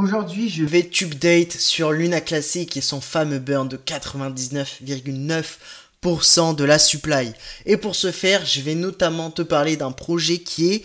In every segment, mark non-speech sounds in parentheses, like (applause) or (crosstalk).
Aujourd'hui, je vais update sur Luna Classic et son fameux burn de 99,9% de la supply. Et pour ce faire, je vais notamment te parler d'un projet qui est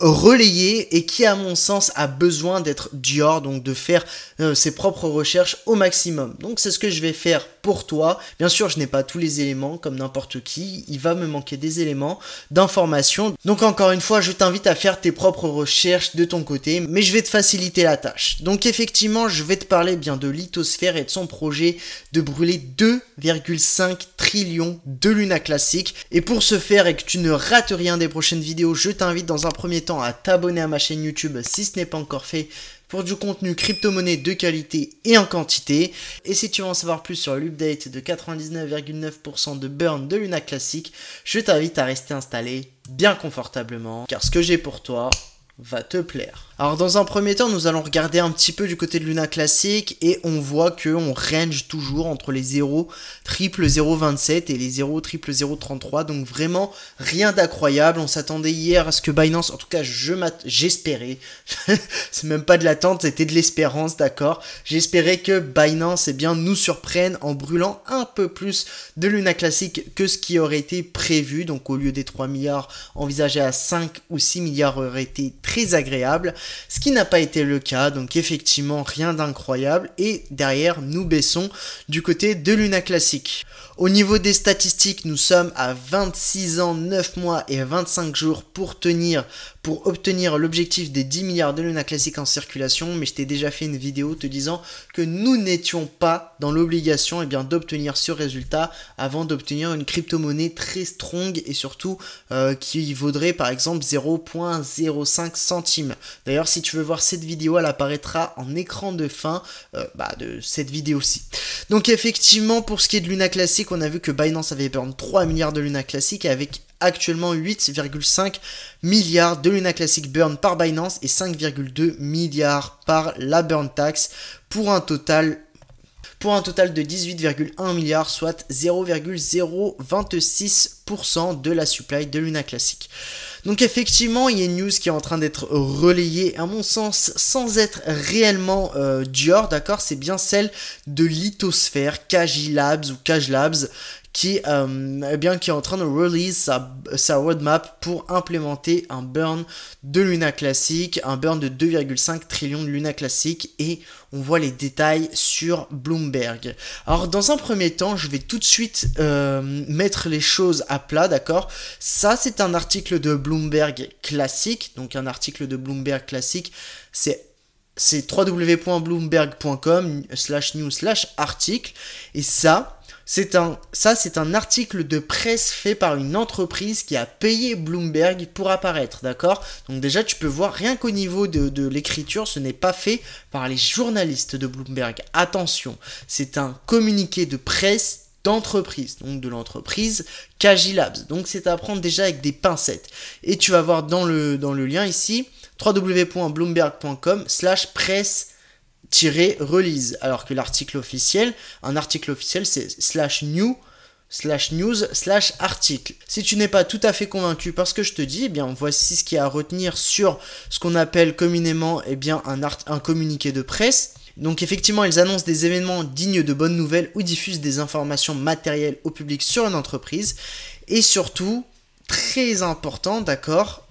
relayé et qui à mon sens a besoin d'être Dior, donc de faire euh, ses propres recherches au maximum. Donc c'est ce que je vais faire pour toi. Bien sûr, je n'ai pas tous les éléments comme n'importe qui, il va me manquer des éléments d'information. Donc encore une fois, je t'invite à faire tes propres recherches de ton côté, mais je vais te faciliter la tâche. Donc effectivement, je vais te parler bien de Lithosphère et de son projet de brûler 2,5 trillions de luna classique Et pour ce faire et que tu ne rates rien des prochaines vidéos, je t'invite dans un premier temps à t'abonner à ma chaîne YouTube si ce n'est pas encore fait pour du contenu crypto-monnaie de qualité et en quantité. Et si tu veux en savoir plus sur l'update de 99,9% de burn de Luna classique, je t'invite à rester installé bien confortablement car ce que j'ai pour toi va te plaire. Alors dans un premier temps, nous allons regarder un petit peu du côté de Luna classique et on voit que on range toujours entre les 0 triple 027 et les 0 triple 033 donc vraiment rien d'incroyable. On s'attendait hier à ce que Binance en tout cas, je j'espérais. (laughs) c'est même pas de l'attente, c'était de l'espérance, d'accord. J'espérais que Binance eh bien nous surprenne en brûlant un peu plus de Luna classique que ce qui aurait été prévu. Donc au lieu des 3 milliards envisagés à 5 ou 6 milliards aurait été très agréable ce qui n'a pas été le cas, donc effectivement rien d'incroyable, et derrière nous baissons du côté de Luna classique. Au niveau des statistiques, nous sommes à 26 ans, 9 mois et 25 jours pour tenir, pour obtenir l'objectif des 10 milliards de l'UNA classique en circulation, mais je t'ai déjà fait une vidéo te disant que nous n'étions pas dans l'obligation eh bien d'obtenir ce résultat avant d'obtenir une crypto-monnaie très strong et surtout euh, qui vaudrait par exemple 0.05 centimes. D'ailleurs, si tu veux voir cette vidéo, elle apparaîtra en écran de fin euh, bah, de cette vidéo-ci. Donc effectivement, pour ce qui est de l'UNA classique, a vu que Binance avait burn 3 milliards de Luna classique avec actuellement 8,5 milliards de Luna classique burn par Binance et 5,2 milliards par la burn tax pour un total pour un total de 18,1 milliards, soit 0,026% de la supply de Luna classique. Donc effectivement, il y a une news qui est en train d'être relayée, à mon sens, sans être réellement euh, Dior, d'accord C'est bien celle de Lithosphère, Kaji Labs ou Kaj Labs, qui, euh, eh bien, qui est en train de release sa, sa roadmap pour implémenter un burn de Luna classique, un burn de 2,5 trillions de Luna classique et on voit les détails sur Bloomberg. Alors dans un premier temps, je vais tout de suite euh, mettre les choses à plat, d'accord Ça c'est un article de Bloomberg classique, donc un article de Bloomberg classique, c'est c'est www.bloomberg.com slash news slash article et ça c'est un, ça, c'est un article de presse fait par une entreprise qui a payé Bloomberg pour apparaître, d'accord Donc déjà, tu peux voir rien qu'au niveau de, l'écriture, ce n'est pas fait par les journalistes de Bloomberg. Attention, c'est un communiqué de presse d'entreprise, donc de l'entreprise Kagilabs. Donc c'est à prendre déjà avec des pincettes. Et tu vas voir dans le, dans le lien ici, www.bloomberg.com slash presse release alors que l'article officiel, un article officiel c'est slash new slash news slash article. Si tu n'es pas tout à fait convaincu par ce que je te dis, eh bien voici ce qu'il y a à retenir sur ce qu'on appelle communément eh bien, un, art un communiqué de presse. Donc effectivement, ils annoncent des événements dignes de bonnes nouvelles ou diffusent des informations matérielles au public sur une entreprise. Et surtout, très important, d'accord,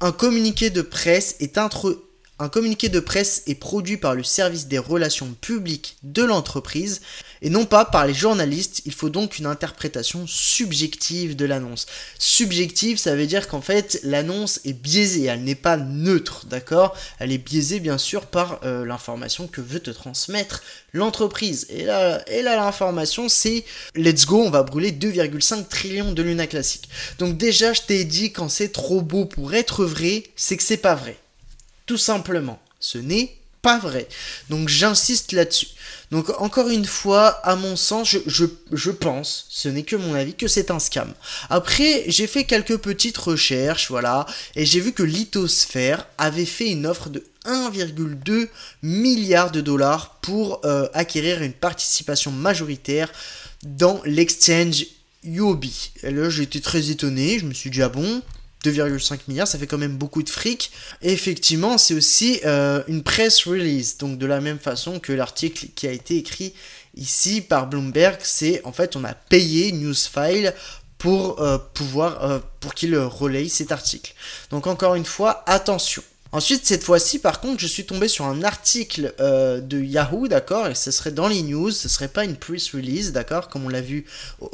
un communiqué de presse est, entre un communiqué de presse est produit par le service des relations publiques de l'entreprise et non pas par les journalistes. Il faut donc une interprétation subjective de l'annonce. Subjective, ça veut dire qu'en fait l'annonce est biaisée, elle n'est pas neutre, d'accord Elle est biaisée bien sûr par euh, l'information que veut te transmettre l'entreprise. Et là, et là l'information c'est let's go, on va brûler 2,5 trillions de luna classiques ». Donc déjà je t'ai dit quand c'est trop beau pour être vrai, c'est que c'est pas vrai. Tout simplement. Ce n'est pas vrai. Donc j'insiste là-dessus. Donc encore une fois, à mon sens, je, pense, ce n'est que mon avis, que c'est un scam. Après, j'ai fait quelques petites recherches, voilà, et j'ai vu que Lithosphère avait fait une offre de 1,2 milliard de dollars pour euh, acquérir une participation majoritaire dans l'exchange Yobi. Et là, j'étais très étonné, je me suis dit, ah bon, 2,5 milliards, ça fait quand même beaucoup de fric. effectivement, c'est aussi euh, une press release, donc de la même façon que l'article qui a été écrit ici par Bloomberg, c'est en fait on a payé Newsfile pour euh, pouvoir euh, pour qu'il relaye cet article. Donc encore une fois, attention. Ensuite, cette fois-ci, par contre, je suis tombé sur un article euh, de Yahoo, d'accord, et ce serait dans les news, ce serait pas une press release, d'accord, comme on l'a vu,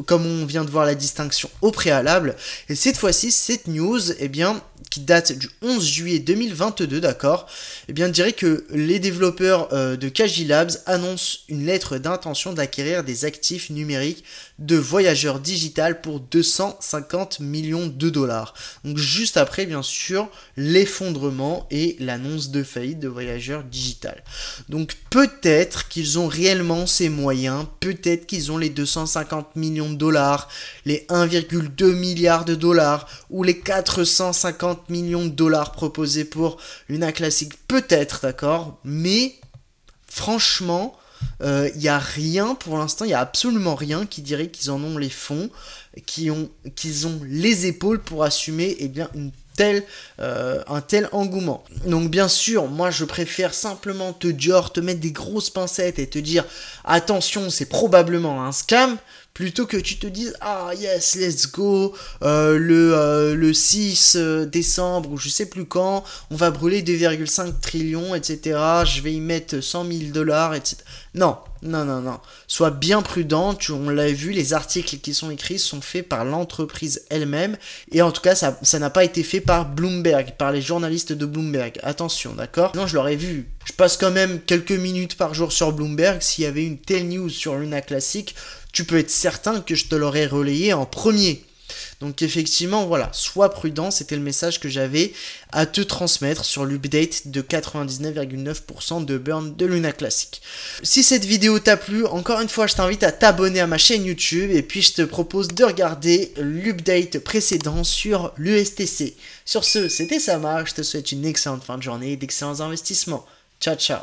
comme on vient de voir la distinction au préalable. Et cette fois-ci, cette news, eh bien, qui date du 11 juillet 2022, d'accord, et eh bien, je dirais que les développeurs euh, de Kaji Labs annoncent une lettre d'intention d'acquérir des actifs numériques de voyageurs digital pour 250 millions de dollars. Donc juste après, bien sûr, l'effondrement et l'annonce de faillite de voyageurs digital. Donc peut-être qu'ils ont réellement ces moyens, peut-être qu'ils ont les 250 millions de dollars, les 1,2 milliards de dollars ou les 450 millions de dollars proposés pour Luna Classic, peut-être, d'accord Mais franchement, il euh, n'y a rien pour l'instant, il n'y a absolument rien qui dirait qu'ils en ont les fonds, qu'ils ont, qu'ils ont les épaules pour assumer et eh bien, une telle, euh, un tel engouement. Donc bien sûr, moi je préfère simplement te dire, te mettre des grosses pincettes et te dire attention, c'est probablement un scam, plutôt que tu te dises ah yes let's go euh, le, 6 euh, euh, décembre ou je sais plus quand on va brûler 2,5 trillions etc je vais y mettre 100 000 dollars etc non non non non sois bien prudent tu, on l'a vu les articles qui sont écrits sont faits par l'entreprise elle-même et en tout cas ça ça n'a pas été fait par Bloomberg par les journalistes de Bloomberg attention d'accord non je l'aurais vu je passe quand même quelques minutes par jour sur Bloomberg s'il y avait une telle news sur Luna Classic tu peux être certain que je te l'aurais relayé en premier. Donc effectivement, voilà, sois prudent, c'était le message que j'avais à te transmettre sur l'update de 99,9% de burn de Luna Classic. Si cette vidéo t'a plu, encore une fois, je t'invite à t'abonner à ma chaîne YouTube et puis je te propose de regarder l'update précédent sur l'USTC. Sur ce, c'était Samar, je te souhaite une excellente fin de journée et d'excellents investissements. Ciao ciao